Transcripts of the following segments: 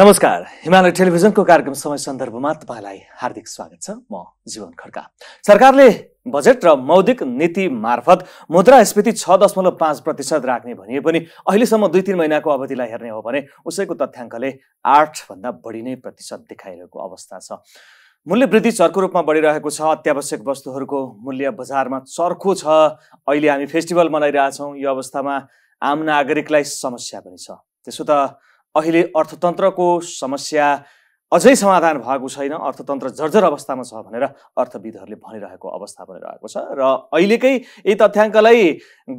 नमस्कार हिमालय टेलिभिजनको कार्यक्रम समय सन्दर्भमा तपाईँलाई हार्दिक स्वागत छ म जीवन खड्का सरकारले बजेट र मौद्रिक नीति मार्फत मुद्रास्फीति छ दशमलव पाँच प्रतिशत राख्ने भनिए पनि अहिलेसम्म दुई तिन महिनाको अवधिलाई हेर्ने हो भने उसैको तथ्याङ्कले आठभन्दा बढी नै प्रतिशत देखाइरहेको अवस्था छ मूल्य वृद्धि चर्को रूपमा बढिरहेको छ अत्यावश्यक वस्तुहरूको मूल्य बजारमा चर्को छ अहिले हामी फेस्टिभल मनाइरहेछौँ यो अवस्थामा आम नागरिकलाई समस्या पनि छ त्यसो त अहिले अर्थतन्त्रको समस्या अझै समाधान भएको छैन अर्थतन्त्र जर्जर अवस्थामा छ भनेर अर्थविदहरूले भनिरहेको अवस्था पनि रहेको छ र अहिलेकै यही तथ्याङ्कलाई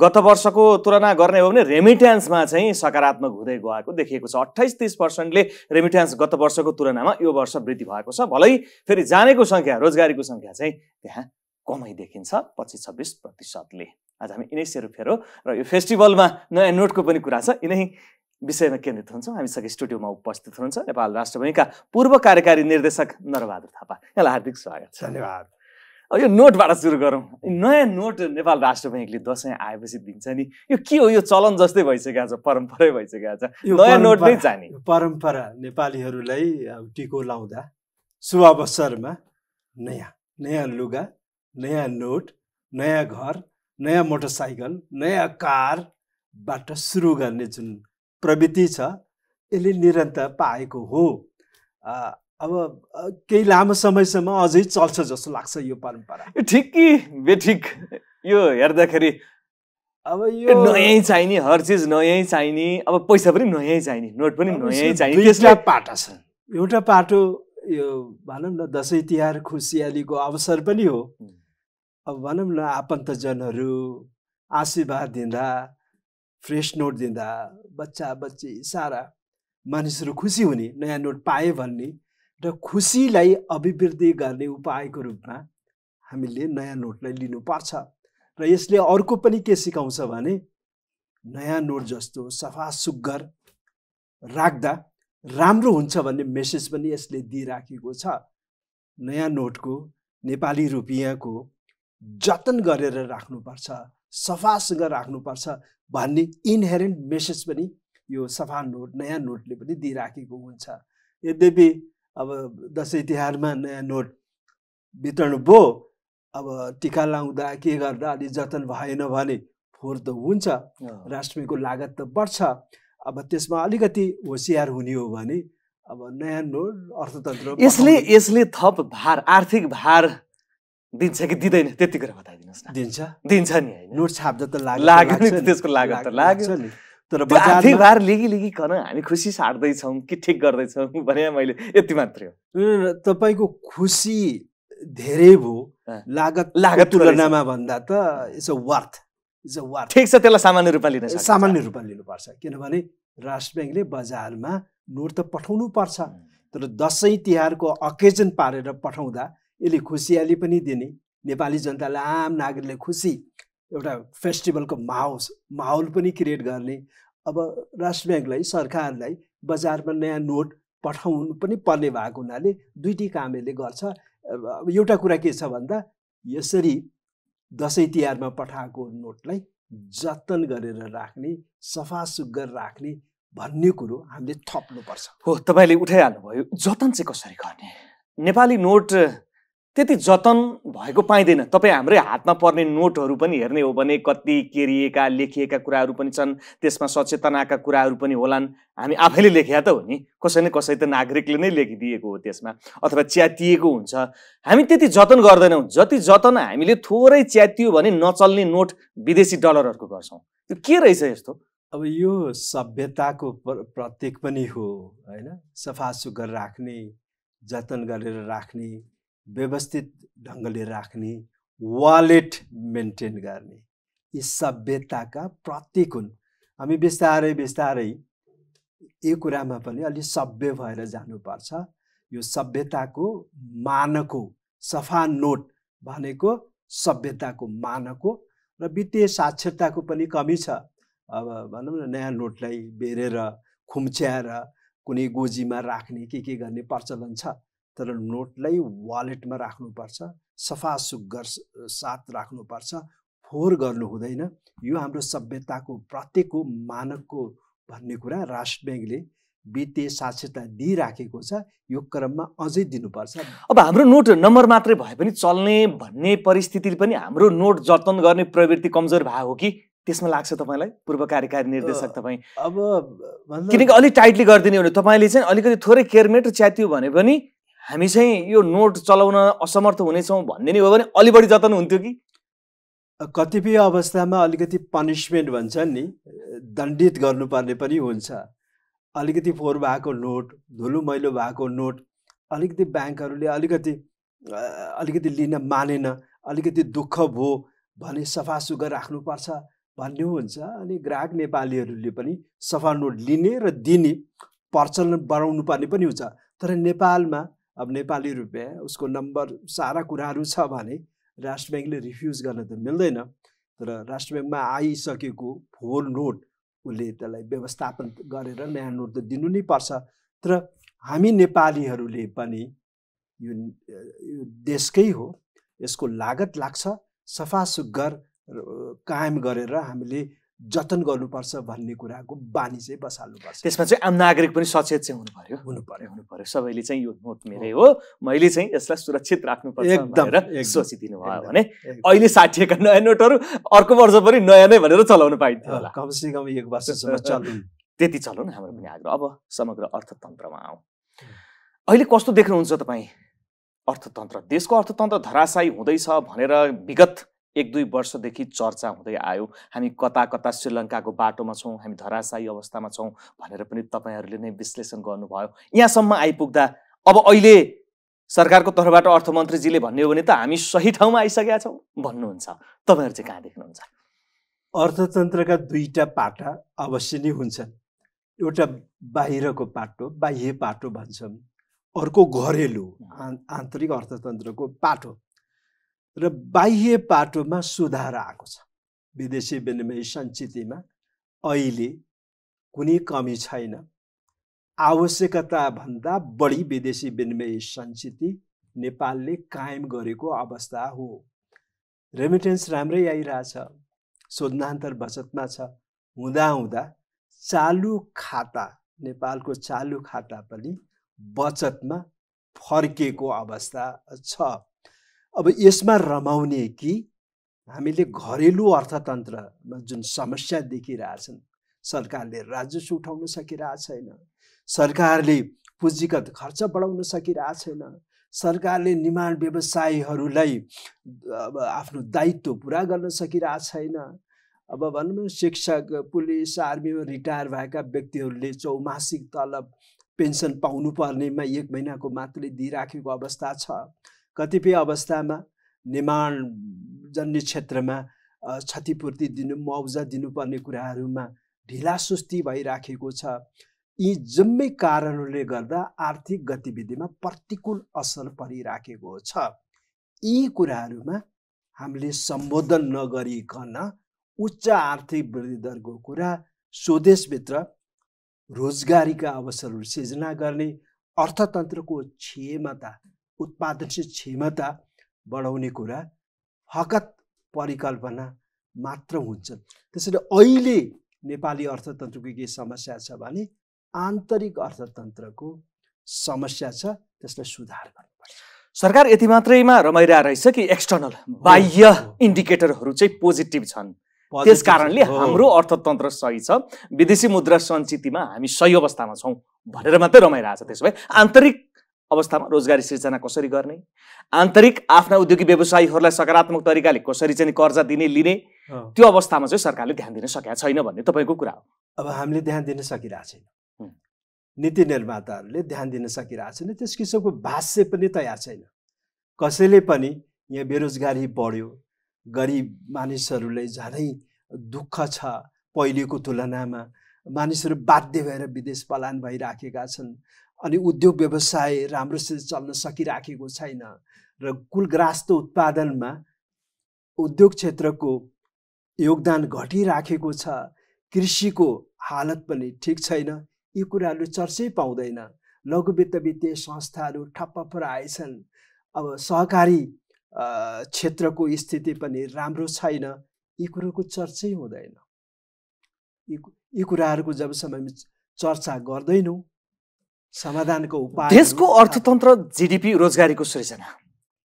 गत वर्षको तुलना गर्ने हो भने रेमिट्यान्समा चाहिँ सकारात्मक हुँदै गएको देखिएको छ अठाइस तिस पर्सेन्टले रेमिट्यान्स गत वर्षको तुलनामा यो वर्ष वृद्धि भएको छ भलै फेरि जानेको सङ्ख्या रोजगारीको सङ्ख्या चाहिँ त्यहाँ कमै देखिन्छ पच्चिस छब्बिस प्रतिशतले आज हामी यिनै सेरो फेरो र यो फेस्टिभलमा नयाँ नोटको पनि कुरा छ यिनै विषयमा केन्द्रित हुन्छौँ हामीसँग स्टुडियोमा उपस्थित हुनुहुन्छ नेपाल राष्ट्र बैङ्कका पूर्व कार्यकारी निर्देशक नरबहादुर थापा यहाँलाई हार्दिक स्वागत छ धन्यवाद अब यो नोटबाट सुरु गरौँ नयाँ नोट नेपाल राष्ट्र ब्याङ्कले दसैँ आएपछि दिन्छ नि यो के हो यो चलन जस्तै भइसकेको छ परम्परै भइसकेको छ नयाँ नोट नै जाने परम्परा नेपालीहरूलाई टिको लाउँदा शुभ अवसरमा नयाँ नयाँ लुगा नयाँ नोट नयाँ घर नयाँ मोटरसाइकल नयाँ कारबाट सुरु गर्ने जुन प्रवृत्ति छ यसले निरन्तर पाएको हो अब केही लामो समयसम्म अझै चल्छ जस्तो लाग्छ यो परम्परा यो ठिक कि बेठिक यो हेर्दाखेरि अब यो नयाँ चाहिने हर चिज नयाँ चाहिने अब पैसा पनि नयाँ चाहिने नोट पनि नयाँ चाहिने त्यसलाई पाटा छ एउटा पाटो यो भनौँ न दसैँ तिहार खुसियालीको अवसर पनि हो अब भनौँ न आफन्तजनहरू आशीर्वाद दिँदा फ्रेस नोट दिँदा बच्चा बच्ची सारा मानिसहरू खुसी हुने नयाँ नोट पाए भन्ने र खुसीलाई अभिवृद्धि गर्ने उपायको रूपमा हामीले नयाँ नोटलाई लिनुपर्छ र यसले अर्को पनि के सिकाउँछ भने नयाँ नोट जस्तो सफा सुग्घर राख्दा राम्रो हुन्छ भन्ने मेसेज पनि यसले दिइराखेको छ नयाँ नोटको नेपाली रुपियाँको जतन गरेर राख्नुपर्छ सफासँग राख्नुपर्छ भन्ने इनहेरेन्ट मेसेज पनि यो सफा नोट नयाँ नोटले पनि दिइराखेको हुन्छ यद्यपि अब दसैँ तिहारमा नयाँ नोट वितरण भयो अब टिका लाउँदा के गर्दा अलि जतन भएन भने फोहोर त हुन्छ राष्ट्रको लागत त बढ्छ अब त्यसमा अलिकति होसियार हुने हो भने अब नयाँ नोट अर्थतन्त्र यसले यसले थप भार आर्थिक भार दिन्छ कि दिँदैन त्यति कुरा बताइदिनुहोस् न दिन्छ दिन्छ नि नोट छाप्दा त लाग्यो नि त्यसको लागत त लाग्यो नि तर आफै बार लिगी लेखिकन हामी खुसी सार्दैछौँ कि ठिक गर्दैछौँ भने मैले यति मात्रै हो तपाईँको खुसी धेरै भयो लागत लागत तुलनामा भन्दा त it's a worth it's a worth ठिक छ त्यसलाई सामान्य रूपमा लिन सामान्य रूपमा लिनुपर्छ किनभने राष्ट्र ब्याङ्कले बजारमा नोट त पठाउनु पर्छ तर दसैँ तिहारको अकेजन पारेर पठाउँदा यसले खुसियाली पनि दिने नेपाली जनतालाई आम नागरिकले खुसी एउटा फेस्टिभलको माहौस माहौल पनि क्रिएट गर्ने अब राष्ट्र ब्याङ्कलाई सरकारलाई बजारमा नयाँ नोट पठाउनु पनि पर्ने भएको हुनाले दुइटै काम यसले गर्छ एउटा कुरा के छ भन्दा यसरी दसैँ तिहारमा पठाएको नोटलाई जतन गरेर राख्ने सफा सुग्घर राख्ने भन्ने कुरो हामीले थप्नुपर्छ हो तपाईँले उठाइहाल्नुभयो जतन चाहिँ कसरी गर्ने नेपाली नोट त्यति जतन भएको पाइँदैन तपाईँ हाम्रै हातमा पर्ने नोटहरू पनि हेर्ने हो भने कति केरिएका लेखिएका कुराहरू पनि छन् त्यसमा सचेतनाका कुराहरू पनि होलान् हामी आफैले लेख्या त हो नि कसै न कसै त नागरिकले नै लेखिदिएको हो त्यसमा अथवा च्यातिएको हुन्छ हामी त्यति जतन गर्दैनौँ जति जतन हामीले थोरै च्यातियो भने नचल्ने नोट विदेशी डलरहरूको गर्छौँ त्यो के रहेछ यस्तो अब यो सभ्यताको प्रतीक पनि हो होइन सफा सुग्घर राख्ने जतन गरेर राख्ने व्यवस्थित ढङ्गले राख्ने वालेट मेन्टेन गर्ने यी सभ्यताका प्रतीक हुन् हामी बिस्तारै बिस्तारै यो कुरामा पनि अलि सभ्य भएर जानुपर्छ यो सभ्यताको मानको सफा नोट भनेको सभ्यताको मानको र वित्तीय साक्षरताको पनि कमी छ अब भनौँ न नयाँ नोटलाई बेरेर खुम्च्याएर कुनै गोजीमा राख्ने के के गर्ने प्रचलन छ तर नोटलाई वालेटमा राख्नुपर्छ सफा सुग्घर साथ राख्नुपर्छ फोहोर गर्नु हुँदैन यो हाम्रो सभ्यताको प्रत्येकको मानकको भन्ने कुरा राष्ट्र ब्याङ्कले वित्तीय साक्षरता दिइराखेको छ यो क्रममा अझै दिनुपर्छ अब हाम्रो नोट नम्बर मात्रै भए पनि चल्ने भन्ने परिस्थितिले पनि हाम्रो नोट जतन गर्ने प्रवृत्ति कमजोर भएको हो कि त्यसमा लाग्छ तपाईँलाई पूर्व कार्यकारी निर्देशक तपाईँ अब किनकि अलिक टाइटली गरिदिने हो भने तपाईँले चाहिँ अलिकति थोरै केयरमेट च्यातियो भने पनि हामी चाहिँ यो नोट चलाउन असमर्थ हुनेछौँ भन्ने नै हो भने अलि बढी जतन हुन्थ्यो कि कतिपय अवस्थामा अलिकति पनिसमेन्ट भन्छन् नि दण्डित गर्नुपर्ने पनि हुन्छ अलिकति फोहोर भएको नोट धुलो मैलो भएको नोट अलिकति ब्याङ्कहरूले अलिकति अलिकति लिन मानेन अलिकति दुःख भयो भने सफा सुग्घर राख्नुपर्छ भन्ने हुन्छ अनि ग्राहक नेपालीहरूले पनि सफा नोट लिने र दिने प्रचलन बढाउनु पर्ने पनि हुन्छ तर नेपालमा अब नेपाली रुपियाँ उसको नम्बर सारा कुराहरू छ भने राष्ट्र ब्याङ्कले रिफ्युज गर्न त मिल्दैन तर राष्ट्र ब्याङ्कमा आइसकेको फोहोर नोट उसले त्यसलाई व्यवस्थापन गरेर नयाँ नोट त दिनु नै पर्छ तर हामी नेपालीहरूले पनि यो देशकै हो यसको लागत लाग्छ सफा सुग्घर कायम गरेर हामीले जतन गर्नुपर्छ भन्ने कुराको बानी चाहिँ बसाल्नुपर्छ त्यसमा चाहिँ आम नागरिक पनि सचेत चाहिँ हुनु पर्यो हुनु पर्यो हुनु पर्यो सबैले चाहिँ यो नोट मेरै हो मैले चाहिँ यसलाई सुरक्षित राख्नुपर्छ एकदम सोचिदिनु भयो भने अहिले साटिएका नयाँ नोटहरू अर्को वर्ष पनि नयाँ नै भनेर चलाउनु पाइन्थ्यो होला कमसे कम एक वर्षसम्म चल्नु त्यति न हाम्रो पनि आग्रह अब समग्र अर्थतन्त्रमा आऊ अहिले कस्तो देख्नुहुन्छ तपाईँ अर्थतन्त्र देशको अर्थतन्त्र धराशायी हुँदैछ भनेर विगत एक दुई वर्षदेखि चर्चा हुँदै आयो हामी कता कता श्रीलङ्काको बाटोमा छौँ हामी धराशायी अवस्थामा छौँ भनेर पनि तपाईँहरूले नै विश्लेषण गर्नुभयो यहाँसम्म आइपुग्दा अब अहिले सरकारको तर्फबाट अर्थमन्त्रीजीले भन्ने हो भने त हामी सही ठाउँमा आइसकेका छौँ भन्नुहुन्छ तपाईँहरू चाहिँ कहाँ देख्नुहुन्छ अर्थतन्त्रका दुईवटा पाटा अवश्य नै हुन्छन् एउटा बाहिरको पाटो बाह्य पाटो भन्छन् अर्को घरेलु आन्तरिक अर्थतन्त्रको पाटो र बाह्य पाटोमा सुधार आएको छ विदेशी विनिमय सञ्चितमा अहिले कुनै कमी छैन आवश्यकताभन्दा बढी विदेशी विनिमय सञ्चित नेपालले कायम गरेको अवस्था हो रेमिटेन्स राम्रै आइरहेछ शोधनान्तर बचतमा छ हुँदाहुँदा चालु खाता नेपालको चालु खाता पनि बचतमा फर्केको अवस्था छ अब यसमा रमाउने कि हामीले घरेलु अर्थतन्त्रमा जुन समस्या देखिरहेछन् सरकारले राजस्व उठाउन सकिरहेको छैन सरकारले पुँजीगत खर्च बढाउन सकिरहेको छैन सरकारले निर्माण व्यवसायीहरूलाई अब आफ्नो दायित्व पुरा गर्न सकिरहेको छैन अब भनौँ न शिक्षक पुलिस आर्मीमा रिटायर भएका व्यक्तिहरूले चौमासिक तलब पेन्सन पाउनुपर्नेमा एक महिनाको मात्रै दिइराखेको अवस्था छ कतिपय अवस्थामा निर्माणजन्य क्षेत्रमा क्षतिपूर्ति दिनु मुआवजा दिनुपर्ने कुराहरूमा ढिलासुस्ती भइराखेको छ यी जम्मै कारणहरूले गर्दा आर्थिक गतिविधिमा प्रतिकूल असर परिराखेको छ यी कुराहरूमा हामीले सम्बोधन नगरिकन उच्च आर्थिक वृद्धि दरको कुरा स्वदेशभित्र रोजगारीका अवसरहरू सिर्जना गर्ने अर्थतन्त्रको क्षमता उत्पादनशील क्षमता बढाउने कुरा हकत परिकल्पना मात्र हुन्छ त्यसैले अहिले नेपाली अर्थतन्त्रको के समस्या छ भने आन्तरिक अर्थतन्त्रको समस्या छ त्यसलाई सुधार गर्नुपर्छ सरकार यति मात्रैमा रमाइरहेको रहेछ कि एक्सटर्नल बाह्य इन्डिकेटरहरू चाहिँ पोजिटिभ छन् त्यस कारणले हाम्रो अर्थतन्त्र सही छ विदेशी मुद्रा सञ्चितमा हामी सही अवस्थामा छौँ भनेर मात्रै छ त्यसो भए आन्तरिक अवस्थामा रोजगारी सिर्जना कसरी गर्ने आन्तरिक आफ्ना उद्योगिक व्यवसायीहरूलाई सकारात्मक तरिकाले कसरी चाहिँ कर्जा दिने लिने त्यो अवस्थामा चाहिँ सरकारले ध्यान दिन सकेका छैन भन्ने तपाईँको कुरा हो अब हामीले ध्यान दिन सकिरहेको छैन नीति निर्माताहरूले ध्यान दिन सकिरहेको छैन त्यस किसिमको भाष्य पनि तयार छैन कसैले पनि यहाँ बेरोजगारी बढ्यो गरिब मानिसहरूलाई झनै दुःख छ पहिलेको तुलनामा मानिसहरू बाध्य भएर विदेश पलायन भइराखेका छन् अनि उद्योग व्यवसाय राम्रोसित चल्न सकिराखेको छैन र कुल ग्रास्त उत्पादनमा उद्योग क्षेत्रको योगदान घटिराखेको छ कृषिको हालत पनि ठिक छैन यी कुराहरू चर्चै पाउँदैन लघु वित्त वित्तीय संस्थाहरू ठप्प आएछन् अब सहकारी क्षेत्रको स्थिति पनि राम्रो छैन यी कुरोको चर्चै हुँदैन यी यी कुराहरूको जबसम्म हामी चर्चा गर्दैनौँ समाधानको उपाय देशको अर्थतन्त्र जिडिपी रोजगारीको सृजना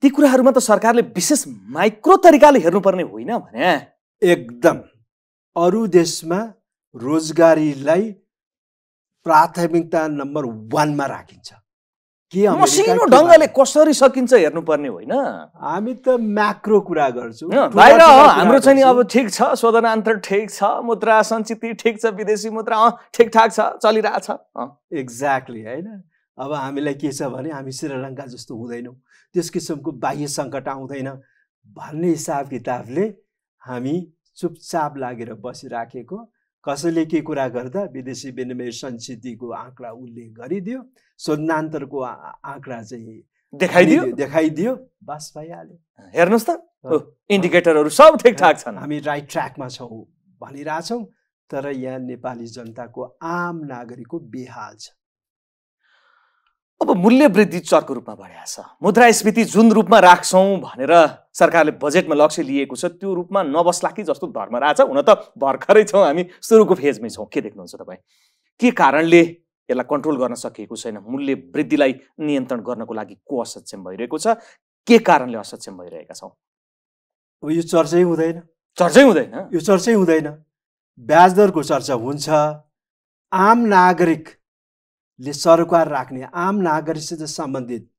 ती कुराहरूमा त सरकारले विशेष माइक्रो तरिकाले हेर्नुपर्ने होइन भने एकदम अरू देशमा रोजगारीलाई प्राथमिकता नम्बर वानमा राखिन्छ के मसिनो ढङ्गले कसरी सकिन्छ हेर्नुपर्ने होइन हामी त म्याक्रो कुरा गर्छौँ बाहिर हाम्रो चाहिँ अब ठिक छ स्वतन्त्र ठिक छ मुद्रा सञ्चित ठिक छ विदेशी मुद्रा अँ ठिकठाक छ चलिरहेछ एक्ज्याक्टली होइन अब हामीलाई के छ भने हामी श्रीलङ्का जस्तो हुँदैनौँ त्यस किसिमको बाह्य सङ्कट आउँदैन भन्ने हिसाब किताबले हामी चुपचाप लागेर बसिराखेको कसैले के कुरा गर्दा विदेशी विनिमय संसिद्धिको आँकडा उल्लेख गरिदियो स्वर्णान्तरको आँकडा चाहिँ देखाइदियो देखाइदियो बास भइहाल्यो हेर्नुहोस् त इन्डिकेटरहरू सब ठिकठाक छन् हामी राइट ट्र्याकमा छौँ भनिरहेछौँ तर यहाँ नेपाली जनताको आम नागरिकको बेहाल छ अब मूल्य वृद्धि चर्को रूपमा बढिया छ मुद्रास्फीति जुन रूपमा राख्छौँ भनेर सरकारले बजेटमा लक्ष्य लिएको छ त्यो रूपमा नबस्ला कि जस्तो धर्म रहेछ हुन त भर्खरै छौँ हामी सुरुको फेजमै छौँ के देख्नुहुन्छ तपाईँ के कारणले यसलाई कन्ट्रोल गर्न सकिएको छैन मूल्य वृद्धिलाई नियन्त्रण गर्नको लागि को असक्षम भइरहेको छ के कारणले असक्षम भइरहेका छौँ अब यो चर्चै हुँदैन चर्चै हुँदैन यो चर्चै हुँदैन ब्याज दरको चर्चा हुन्छ आम नागरिकले सरकार राख्ने आम नागरिकसित सम्बन्धित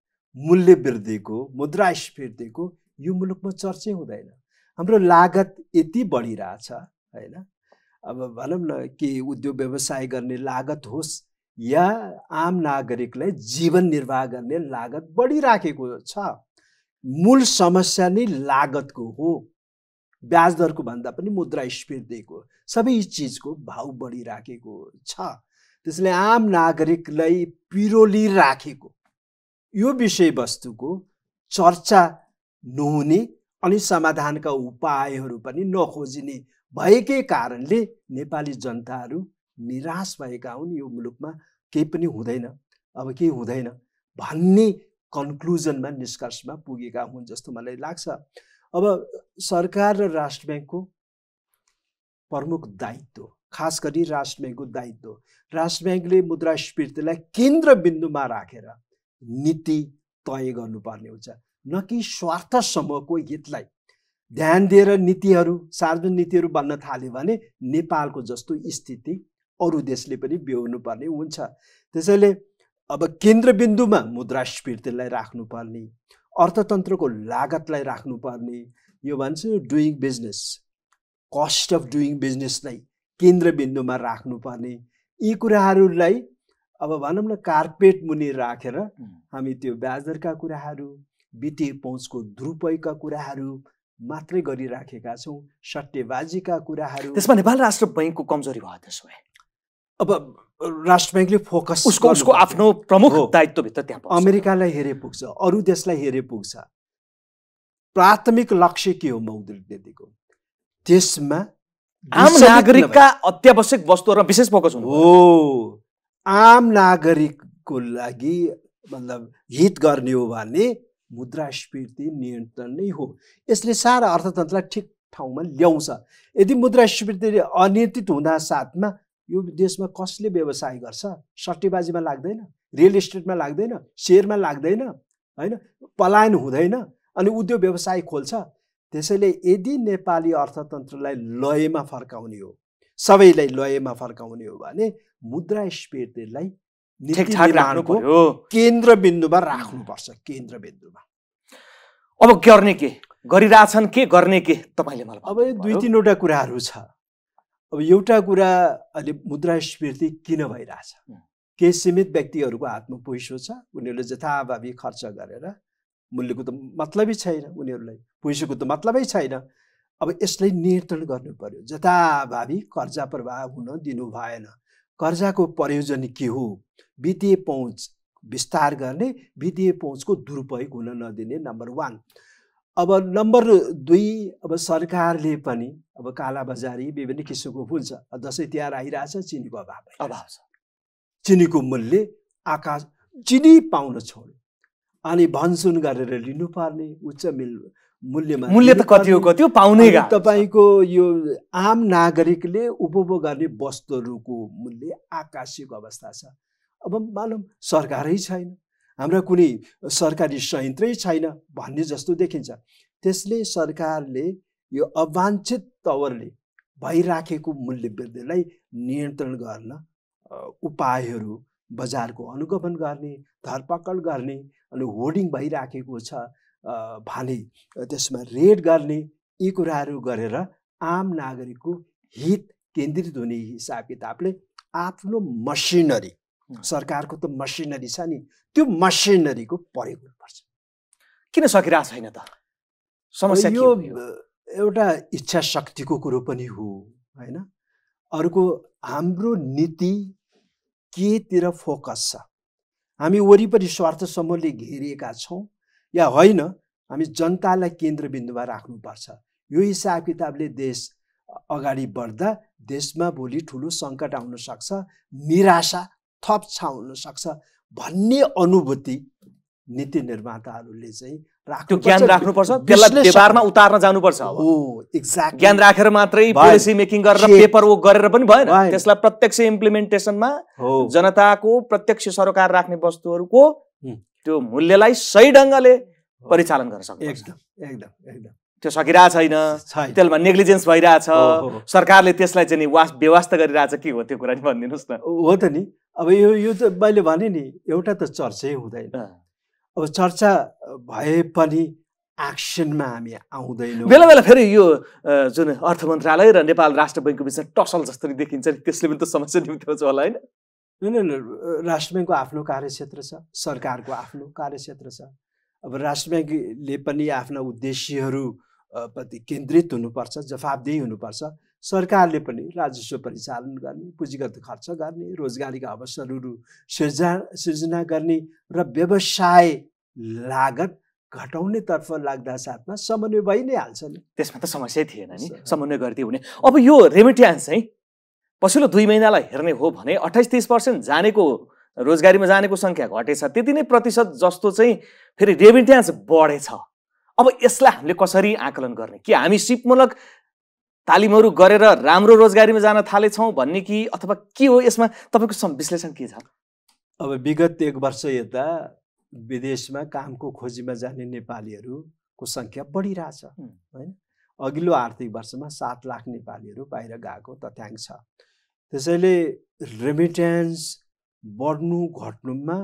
मूल्य वृद्धिको मुद्रास्फीतिको यो मुलुकमा चर्चै हुँदैन हाम्रो लागत यति बढिरहेछ होइन अब भनौँ न कि उद्योग व्यवसाय गर्ने लागत होस् या आम नागरिकलाई जीवन निर्वाह गर्ने लागत बढिराखेको छ मूल समस्या नै लागतको हो ब्याज दरको भन्दा पनि मुद्रा स्फीर्तिको सबै चिजको भाउ बढिराखेको छ त्यसले आम नागरिकलाई पिरोली राखेको यो विषयवस्तुको चर्चा नहुने अनि समाधानका उपायहरू पनि नखोजिने भएकै कारणले नेपाली जनताहरू निराश भएका हुन् यो मुलुकमा केही पनि हुँदैन अब केही हुँदैन भन्ने कन्क्लुजनमा निष्कर्षमा पुगेका हुन् जस्तो मलाई लाग्छ अब सरकार र राष्ट्र ब्याङ्कको प्रमुख दायित्व खास गरी राष्ट्र ब्याङ्कको दायित्व राष्ट्र ब्याङ्कले मुद्रास्फीतिलाई केन्द्रबिन्दुमा राखेर नीति तय गर्नुपर्ने हुन्छ न कि स्वार्थसम्मको हितलाई ध्यान दिएर नीतिहरू सार्वजनिक नीतिहरू बन्न थाल्यो भने नेपालको जस्तो स्थिति अरू देशले पनि पर्ने हुन्छ त्यसैले अब केन्द्रबिन्दुमा मुद्रास्फीर्तिलाई राख्नुपर्ने अर्थतन्त्रको लागतलाई राख्नुपर्ने यो भन्छ doing business cost of doing बिजनेसलाई केन्द्रबिन्दुमा राख्नुपर्ने यी कुराहरूलाई अब भनौँ न कार्पेट मुनि राखेर हामी त्यो ब्याजरका कुराहरू बिते पहुँचको दुरुपयोगका कुराहरू मात्रै गरिराखेका छौँ सट्टेबाजीका कुराहरू त्यसमा नेपाल राष्ट्र बैङ्कको कमजोरी भयो त्यसो भए अब राष्ट्र ब्याङ्कले फोकस उसको उसको आफ्नो प्रमुख दायित्वभित्र त्यहाँ अमेरिकालाई हेरे पुग्छ अरू देशलाई हेरे पुग्छ प्राथमिक लक्ष्य के हो मौद्रिक नीतिको त्यसमा आम नागरिकका अत्यावश्यक वस्तुहरूमा विशेष फोकस हो आम नागरिकको लागि मतलब हित गर्ने हो भने मुद्रास्फीति नियन्त्रण नै हो यसले सारा अर्थतन्त्रलाई ठिक ठाउँमा ल्याउँछ यदि मुद्रास्फीति अनियन्त्रित हुँदा साथमा यो देशमा कसले व्यवसाय गर्छ सट्टेबाजीमा लाग्दैन रियल इस्टेटमा लाग्दैन सेयरमा लाग्दैन होइन पलायन हुँदैन अनि उद्योग व्यवसाय खोल्छ त्यसैले यदि नेपाली अर्थतन्त्रलाई लयमा फर्काउने हो सबैलाई लयमा फर्काउने हो भने मुद्रास्फीतिलाई ठिकठाक राख्नु पर्यो केन्द्रबिन्दुमा राख्नुपर्छ केन्द्रबिन्दुमा अब गर्ने के गरिरहेछन् के गर्ने के तपाईँले मलाई अब दुई तिनवटा कुराहरू छ अब एउटा कुरा अहिले मुद्रास्फीति किन भइरहेछ केही सीमित व्यक्तिहरूको हातमा पैसो छ उनीहरूले जथाभावी खर्च गरेर मूल्यको त मतलबै छैन उनीहरूलाई पैसोको त मतलबै छैन अब यसलाई नियन्त्रण गर्नु पर्यो जथाभावी कर्जा प्रवाह हुन दिनु भएन कर्जाको प्रयोजन के हो वित्तीय पहुँच विस्तार गर्ने वित्तीय पहुँचको दुरुपयोग हुन नदिने नम्बर वान अब नम्बर दुई अब सरकारले पनि अब कालाबजारी विभिन्न किसिमको हुन्छ दसैँ तिहार आइरहेछ चिनीको अभाव अभाव छ चिनीको मूल्य आकाश चिनी पाउन छोड्यो अनि भनसुन गरेर लिनुपर्ने उच्च मिल मूल्यमा मूल्य त कति हो कति हो पाउने तपाईँको यो आम नागरिकले उपभोग गर्ने वस्तुहरूको मूल्य आकाशीय अवस्था छ अब मानौँ सरकारै छैन हाम्रा कुनै सरकारी संयन्त्रै छैन भन्ने जस्तो देखिन्छ त्यसले सरकारले यो अवाञ्छित तवरले भइराखेको मूल्य वृद्धिलाई नियन्त्रण गर्न उपायहरू बजारको अनुगमन गर्ने धरपकड गर्ने अनि होर्डिङ भइराखेको छ भने त्यसमा रेड गर्ने यी कुराहरू गरेर आम नागरिकको हित केन्द्रित हुने हिसाब किताबले आफ्नो मसिनरी सरकारको त मसिनरी छ नि त्यो मसिनरीको प्रयोग हुनुपर्छ किन सकिरहेको छैन त समस्या यो एउटा इच्छा शक्तिको कुरो पनि हो होइन अर्को हाम्रो नीति केतिर फोकस छ हामी वरिपरि स्वार्थ समूहले घेरिएका छौँ या होइन हामी जनतालाई केन्द्रबिन्दुमा राख्नुपर्छ यो हिसाब किताबले देश अगाडि बढ्दा देशमा भोलि ठुलो सङ्कट आउन सक्छ निराशा थप छाउन सक्छ भन्ने अनुभूति नीति निर्माताहरूले चाहिँ राख्नु ज्ञान राख्नुपर्छ त्यसलाई व्यवहारमा उतार्न जानुपर्छ हो एक्ज्याक्ट ज्ञान राखेर मात्रै पोलिसी मेकिङ गरेर पेपर वर्क गरेर पनि भएन त्यसलाई प्रत्यक्ष इम्प्लिमेन्टेसनमा जनताको प्रत्यक्ष सरकार राख्ने वस्तुहरूको त्यो मूल्यलाई सही ढङ्गले परिचालन गर्न सक्छ एकदम एकदम एकदम त्यो सकिरहेको छैन त्यसमा नेग्लिजेन्स भइरहेछ सरकारले त्यसलाई चाहिँ नि व्यवस्था गरिरहेछ के हो त्यो कुरा नि भनिदिनुहोस् न हो त नि अब यो यो त मैले भने नि एउटा त चर्चै हुँदैन अब चर्चा भए पनि एक्सनमा हामी आउँदैनौँ बेला बेला फेरि यो जुन अर्थ मन्त्रालय र नेपाल राष्ट्र ब्याङ्कको बिचमा टसल जस्तो देखिन्छ नि त्यसले पनि त समस्या निम्त्याउँछ होला होइन होइन राष्ट्र ब्याङ्कको आफ्नो कार्यक्षेत्र छ सरकारको आफ्नो कार्यक्षेत्र छ अब राष्ट्र ब्याङ्कले पनि आफ्ना उद्देश्यहरू प्रति केन्द्रित हुनुपर्छ जवाबदेही हुनुपर्छ सरकारले पनि राजस्व परिचालन गर्ने पुँजीगत खर्च गर्ने रोजगारीका अवसरहरू सिर्जा सिर्जना गर्ने र व्यवसाय लागत घटाउनेतर्फ लाग्दा साथमा समन्वय भइ नै हाल्छ नि त्यसमा त समस्या थिएन नि समन्वय गरिदियो भने अब यो रेमिट्यान्स चाहिँ पछिल्लो दुई महिनालाई हेर्ने हो भने अठाइस तिस पर्सेन्ट जानेको रोजगारीमा जानेको सङ्ख्या घटेछ त्यति नै प्रतिशत जस्तो चाहिँ फेरि रेमिट्यान्स बढेछ अब यसलाई हामीले कसरी आकलन गर्ने कि हामी सिपमूलक तालिमहरू गरेर राम्रो रोजगारीमा जान थालेछौँ भन्ने कि अथवा के हो यसमा तपाईँको विश्लेषण के छ अब विगत एक वर्ष यता विदेशमा कामको खोजीमा जाने नेपालीहरूको सङ्ख्या बढिरहेछ होइन अघिल्लो आर्थिक वर्षमा सात लाख नेपालीहरू बाहिर गएको तथ्याङ्क छ त्यसैले रेमिट्यान्स बढ्नु घट्नुमा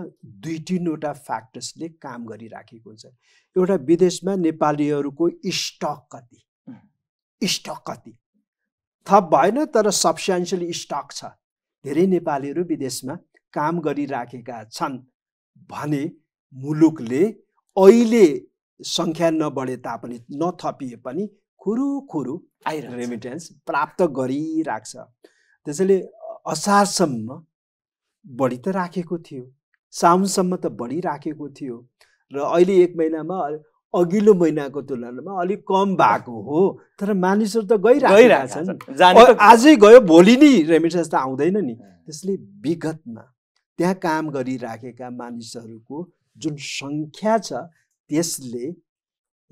दुई तिनवटा फ्याक्टर्सले काम गरिराखेको हुन्छ एउटा विदेशमा नेपालीहरूको स्टक कति स्टक कति थप भएन तर सब्सटेन्सियल स्टक छ धेरै नेपालीहरू विदेशमा काम गरिराखेका छन् भने मुलुकले अहिले सङ्ख्या नबढे तापनि नथपिए पनि खुरु खुरु आइ रेमिटेन्स प्राप्त गरिराख्छ त्यसैले असारसम्म बढी त राखेको थियो साउनसम्म त बढी राखेको थियो र अहिले एक महिनामा अघिल्लो महिनाको तुलनामा अलिक कम भएको हो तर मानिसहरू त गइरहेछन् आजै गयो भोलि नै रेमिटेन्स त आउँदैन नि त्यसले विगतमा त्यहाँ काम गरिराखेका मानिसहरूको जुन सङ्ख्या छ त्यसले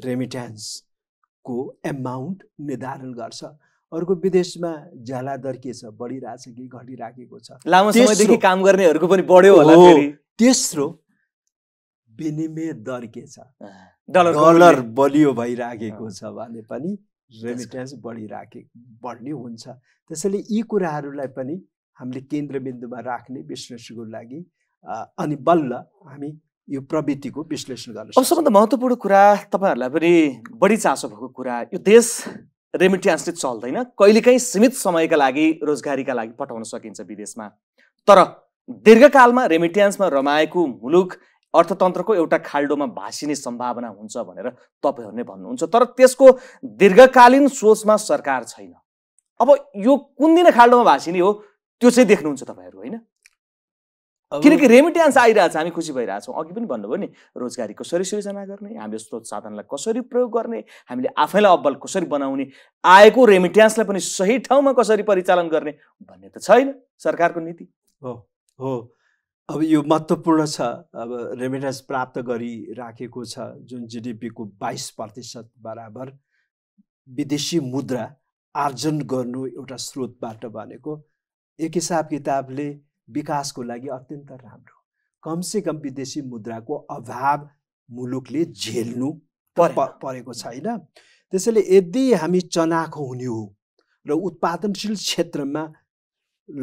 रेमिट्यान्सको एमाउन्ट निर्धारण गर्छ अर्को विदेशमा ज्याला छ बढिरहेछ कि घटिराखेको छ लामो समयदेखि काम गर्नेहरूको पनि बढ्यो होला तेस्रो विनिमय छ डलर बलियो भइराखेको छ भने पनि रेमिटेन्स बढिराखे बढ्ने हुन्छ त्यसैले यी कुराहरूलाई पनि हामीले केन्द्रबिन्दुमा राख्ने विश्लेषणको लागि अनि बल्ल हामी यो प्रवृत्तिको विश्लेषण गर्नु सबभन्दा महत्त्वपूर्ण कुरा तपाईँहरूलाई पनि बढी चासो भएको कुरा यो देश रेमिट्यान्सले चल्दैन कहिलेकाहीँ सीमित समयका लागि रोजगारीका लागि पठाउन सकिन्छ विदेशमा तर दीर्घकालमा रेमिट्यान्समा रमाएको मुलुक अर्थतन्त्रको एउटा खाल्डोमा भाँसिने सम्भावना हुन्छ भनेर तपाईँहरू भन्नुहुन्छ तर त्यसको दीर्घकालीन सोचमा सरकार छैन अब यो कुन दिन खाल्डोमा भाँसिने हो त्यो चाहिँ देख्नुहुन्छ तपाईँहरू होइन किनकि रेमिट्यान्स आइरहेछ हामी खुसी भइरहेछौँ अघि पनि भन्नुभयो नि रोजगारी कसरी सिर्जना गर्ने हामीले स्रोत साधनलाई कसरी प्रयोग गर्ने हामीले आफैलाई अब्बल कसरी बनाउने आएको रेमिट्यान्सलाई पनि सही ठाउँमा कसरी परिचालन गर्ने भन्ने त छैन सरकारको नीति हो हो अब यो महत्त्वपूर्ण छ अब रेमिट्यान्स प्राप्त गरिराखेको छ जुन जिडिपीको बाइस प्रतिशत बराबर विदेशी मुद्रा आर्जन गर्नु एउटा स्रोतबाट भनेको एक हिसाब किताबले विकासको लागि अत्यन्त राम्रो कमसेकम विदेशी मुद्राको अभाव मुलुकले झेल्नु परेको छैन त्यसैले यदि हामी चनाखो हुने हो र उत्पादनशील क्षेत्रमा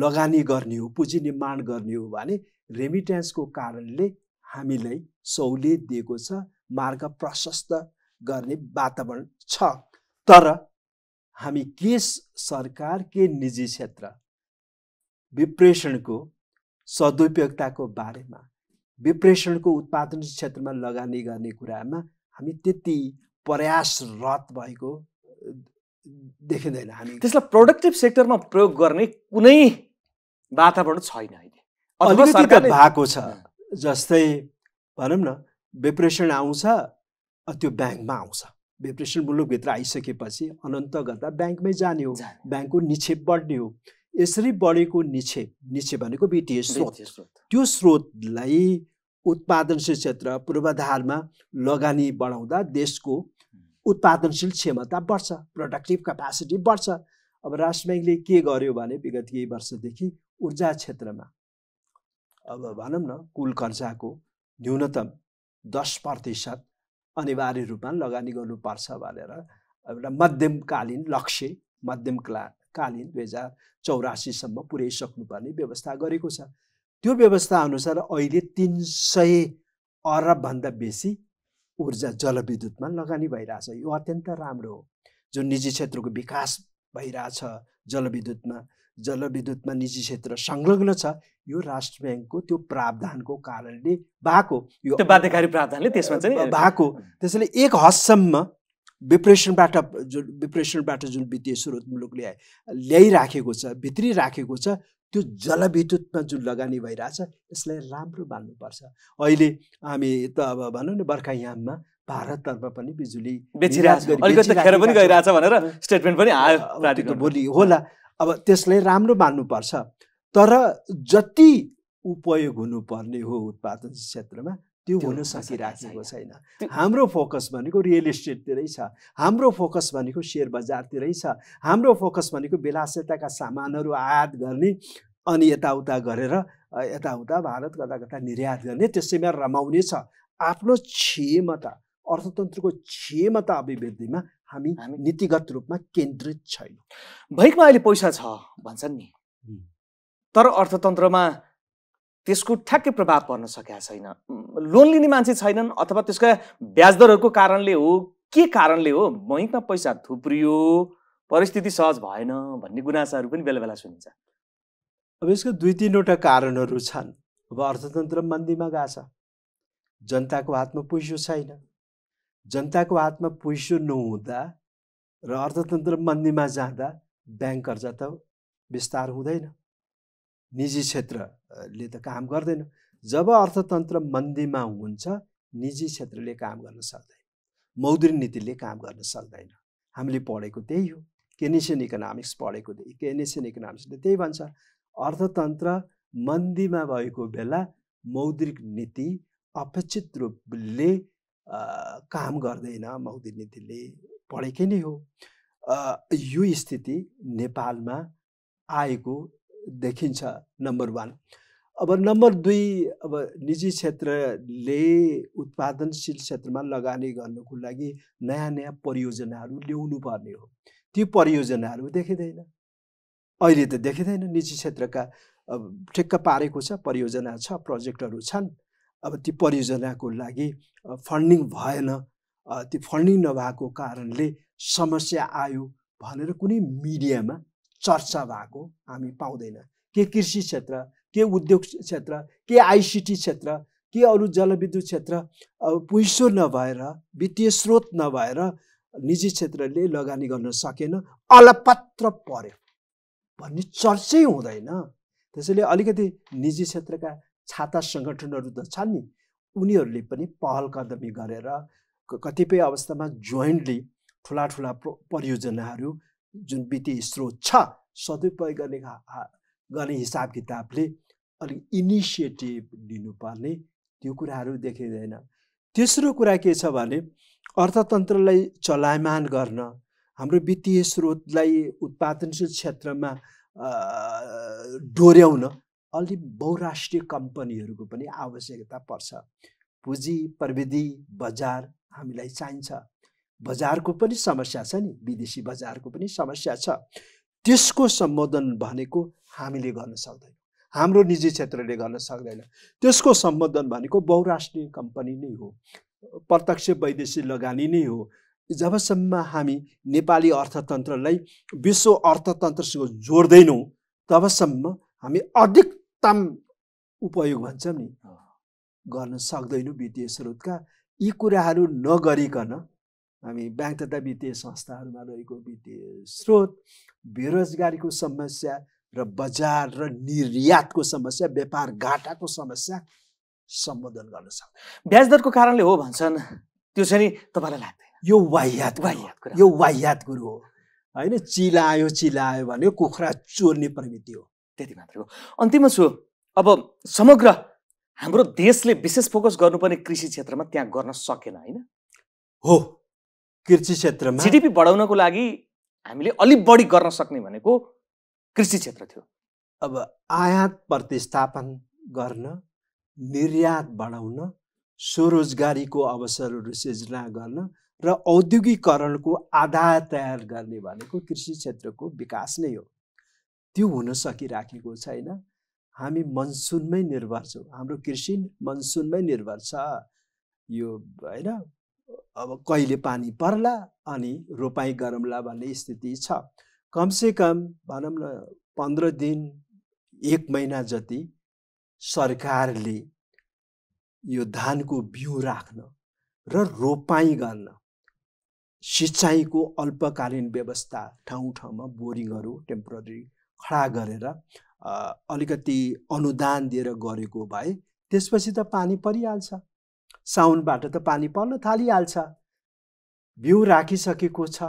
लगानी गर्ने हो पुँजी निर्माण गर्ने हो भने रेमिट्यान्सको कारणले हामीलाई सहुलियत दिएको छ मार्ग प्रशस्त गर्ने वातावरण छ तर हामी के सरकार के निजी क्षेत्र विप्रेषणको सदुपयोगताको बारेमा विप्रेषणको उत्पादन क्षेत्रमा लगानी गर्ने कुरामा हामी त्यति प्रयासरत भएको देखिँदैन हामी त्यसलाई प्रोडक्टिभ सेक्टरमा प्रयोग गर्ने कुनै वातावरण छैन अहिले भएको छ जस्तै भनौँ न विप्रेषण आउँछ त्यो ब्याङ्कमा आउँछ विप्रेषण मुलुकभित्र आइसकेपछि अनन्त गर्दा ब्याङ्कमै जाने हो ब्याङ्कको निक्षेप बढ्ने हो यसरी बढेको निचे निक्षेप भनेको बिटिए स्रोत त्यो स्रोतलाई उत्पादनशील क्षेत्र पूर्वाधारमा लगानी बढाउँदा देशको उत्पादनशील क्षमता बढ्छ प्रोडक्टिभ क्यापासिटी बढ्छ अब राष्ट्र ब्याङ्कले के गर्यो भने विगत केही वर्षदेखि ऊर्जा क्षेत्रमा अब भनौँ न कुल कर्जाको न्यूनतम दस प्रतिशत अनिवार्य रूपमा लगानी गर्नुपर्छ भनेर एउटा मध्यमकालीन लक्ष्य मध्यम क्ला कालीन दुई हजार चौरासीसम्म पुर्याइसक्नुपर्ने व्यवस्था गरेको छ त्यो व्यवस्था अनुसार अहिले तिन सय अरबभन्दा बेसी ऊर्जा जलविद्युतमा लगानी भइरहेछ यो अत्यन्त राम्रो हो जुन निजी क्षेत्रको विकास भइरहेछ जलविद्युतमा जलविद्युतमा निजी क्षेत्र संलग्न छ यो राष्ट्र ब्याङ्कको त्यो प्रावधानको कारणले भएको यो बाध्यकारी प्रावधानले त्यसमा चाहिँ भएको त्यसैले एक हदसम्म डिप्रेसनबाट जुन डिप्रेसनबाट जुन वित्तीय स्रोत मुलुकले ल्याइराखेको छ भित्री राखेको छ त्यो जलविद्युतमा जुन लगानी भइरहेछ यसलाई राम्रो मान्नुपर्छ अहिले हामी त अब भनौँ न बर्खायाममा भारततर्फ पनि बिजुली पनि भनेर स्टेटमेन्ट पनि आयो भोलि होला अब त्यसलाई राम्रो मान्नुपर्छ तर जति उपयोग हुनुपर्ने हो उत्पादन क्षेत्रमा त्यो हुन सकिराखेको छैन हाम्रो फोकस भनेको रियल इस्टेटतिरै छ हाम्रो फोकस भनेको सेयर बजारतिरै छ हाम्रो फोकस भनेको विलासताका सामानहरू आयात गर्ने अनि यताउता गरेर यताउता भारत कता कता निर्यात गर्ने त्यसैमा रमाउने छ आफ्नो क्षमता अर्थतन्त्रको क्षमता अभिवृद्धिमा हामी नीतिगत रूपमा केन्द्रित छैनौँ भैकमा अहिले पैसा छ भन्छन् नि तर अर्थतन्त्रमा त्यसको ठ्याक्कै प्रभाव पर्न सकेका छैन लोन लिने मान्छे छैनन् अथवा त्यसका ब्याजदरहरूको कारणले हो के कारणले हो बैङ्कमा पैसा थुप्रियो परिस्थिति सहज भएन भन्ने गुनासाहरू पनि बेला बेला सुनिन्छ अब यसको दुई तिनवटा कारणहरू छन् अब अर्थतन्त्र मन्दीमा गएको छ जनताको हातमा पैसो छैन जनताको हातमा पैसो नहुँदा र अर्थतन्त्र मन्दीमा जाँदा ब्याङ्क कर्जा त विस्तार हुँदैन निजी क्षेत्रले त काम गर्दैन जब अर्थतन्त्र मन्दीमा हुन्छ निजी क्षेत्रले काम गर्न सक्दैन मौद्रिक नीतिले काम गर्न सक्दैन हामीले पढेको त्यही हो केनेसियन इकोनोमिक्स पढेको केनेसियन इकोनोमिक्सले त्यही भन्छ अर्थतन्त्र मन्दीमा भएको बेला मौद्रिक नीति अपेक्षित रूपले काम गर्दैन मौद्रिक नीतिले पढेकै नै हो यो स्थिति नेपालमा आएको देखिन्छ नम्बर वान अब नम्बर दुई अब निजी क्षेत्रले उत्पादनशील क्षेत्रमा लगानी गर्नुको लागि नयाँ नयाँ परियोजनाहरू ल्याउनु पर्ने हो त्यो परियोजनाहरू देखिँदैन अहिले त देखिँदैन निजी क्षेत्रका अब ठिक्क पारेको छ परियोजना छ प्रोजेक्टहरू छन् अब ती परियोजनाको लागि फन्डिङ भएन ती फन्डिङ नभएको कारणले समस्या आयो भनेर कुनै मिडियामा चर्चा भएको हामी पाउँदैन के कृषि क्षेत्र के उद्योग क्षेत्र के आइसिटी क्षेत्र के अरू जलविद्युत क्षेत्र पुसो नभएर वित्तीय स्रोत नभएर निजी क्षेत्रले लगानी गर्न सकेन अलपत्र पर्यो भन्ने चर्चै हुँदैन त्यसैले अलिकति निजी क्षेत्रका छाता सङ्गठनहरू त छन् नि उनीहरूले पनि पहल कदमी गरेर कतिपय अवस्थामा जोइन्टली ठुला ठुला परियोजनाहरू जुन वित्तीय स्रोत छ सदुपयोग गर्ने गर्ने हिसाब किताबले अलिक इनिसिएटिभ लिनुपर्ने त्यो कुराहरू देखिँदैन तेस्रो कुरा के छ भने अर्थतन्त्रलाई चलायमान गर्न हाम्रो वित्तीय स्रोतलाई उत्पादनशील क्षेत्रमा डोर्याउन अलि बहुराष्ट्रिय कम्पनीहरूको पनि आवश्यकता पर्छ पुँजी प्रविधि बजार हामीलाई चाहिन्छ बजारको पनि समस्या छ नि विदेशी बजारको पनि समस्या छ त्यसको सम्बोधन भनेको हामीले गर्न सक्दैनौँ हाम्रो निजी क्षेत्रले गर्न सक्दैन त्यसको सम्बोधन भनेको बहुराष्ट्रिय कम्पनी नै हो प्रत्यक्ष वैदेशिक लगानी नै हो जबसम्म हामी नेपाली अर्थतन्त्रलाई विश्व अर्थतन्त्रसँग जोड्दैनौँ तबसम्म हामी अधिकतम उपयोग भन्छौँ नि गर्न सक्दैनौँ विदेश स्रोतका यी कुराहरू नगरिकन हामी ब्याङ्क तथा वित्तीय संस्थाहरूमा रहेको वित्तीय स्रोत बेरोजगारीको समस्या र बजार र निर्यातको समस्या व्यापार घाटाको समस्या सम्बोधन गर्न सक्छ ब्याज दरको कारणले हो भन्छन् त्यो चाहिँ नि तपाईँलाई लाग्दैन यो वाहियात वाहियात यो वाहियात गुरु हो होइन चिला आयो चिला आयो भने कुखुरा चोर्ने प्रवृत्ति हो त्यति मात्र हो अन्तिममा छु अब समग्र हाम्रो देशले विशेष फोकस गर्नुपर्ने कृषि क्षेत्रमा त्यहाँ गर्न सकेन होइन हो कृषि क्षेत्रमा जिडिपी बढाउनको लागि हामीले अलिक बढी गर्न सक्ने भनेको कृषि क्षेत्र थियो अब आयात प्रतिस्थापन गर्न निर्यात बढाउन स्वरोजगारीको अवसरहरू सिर्जना गर्न र औद्योगिकरणको आधार तयार गर्ने भनेको कृषि क्षेत्रको विकास नै हो त्यो हुन सकिराखेको छैन हामी मनसुनमै निर्भर छौँ हाम्रो कृषि मनसुनमै निर्भर छ यो होइन अब कहिले पानी पर्ला अनि रोपाइँ गरौँला भन्ने स्थिति छ कमसेकम भनौँ न पन्ध्र दिन एक महिना जति सरकारले यो धानको बिउ राख्न र रोपाइ गर्न सिँचाइको अल्पकालीन व्यवस्था ठाउँ ठाउँमा बोरिङहरू टेम्पोररी खडा गरेर अलिकति अनुदान दिएर गरेको भए त्यसपछि त पानी परिहाल्छ साउनबाट त पानी पर्न थालिहाल्छ बिउ राखिसकेको छ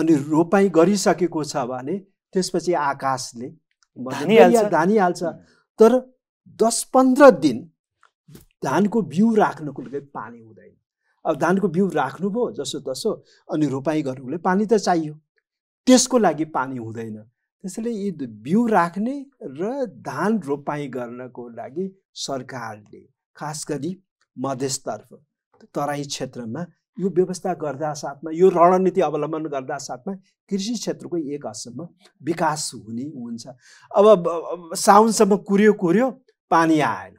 अनि रोपाइँ गरिसकेको छ भने त्यसपछि आकाशले धानिहाल्छ तर दस पन्ध्र दिन धानको बिउ राख्नको लागि पानी हुँदैन अब धानको बिउ राख्नुभयो जसो तसो अनि रोपाइँ लागि पानी त चाहियो त्यसको लागि पानी हुँदैन त्यसैले यी बिउ राख्ने र धान रोपाइँ गर्नको लागि सरकारले खास गरी मधेसतर्फ तराई क्षेत्रमा यो व्यवस्था गर्दा साथमा यो रणनीति अवलम्बन गर्दा साथमा कृषि क्षेत्रको एक हदसम्म विकास हुने हुन्छ अब साउनसम्म कुर्यो कुर्यो पानी आएन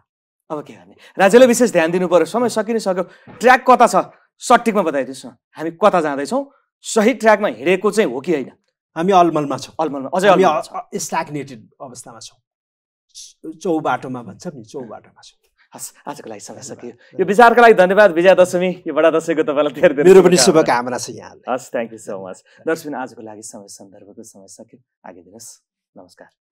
अब के गर्ने राज्यले विशेष ध्यान दिनु पऱ्यो समय सकिने सक्यो ट्र्याक कता छ सटिकमा बताइदिनुहोस् न हामी कता जाँदैछौँ सही ट्र्याकमा हिँडेको चाहिँ हो कि होइन हामी अलमलमा छौँ अलमलमा अझै हामी स्ट्याग्नेटेड अवस्थामा छौँ चौबाटोमा भन्छ नि चौबाटोमा छौँ हस् आजको लागि समय सकियो यो विचारको लागि धन्यवाद विजया दशमी यो बडा दसैँको तपाईँलाई धेरै धेरै मेरो पनि शुभकामना छ यहाँ हस् थ्याङ्क यू सो मच दर्शक आजको लागि समय सन्दर्भको समय सकियो आगे दिनुहोस् नमस्कार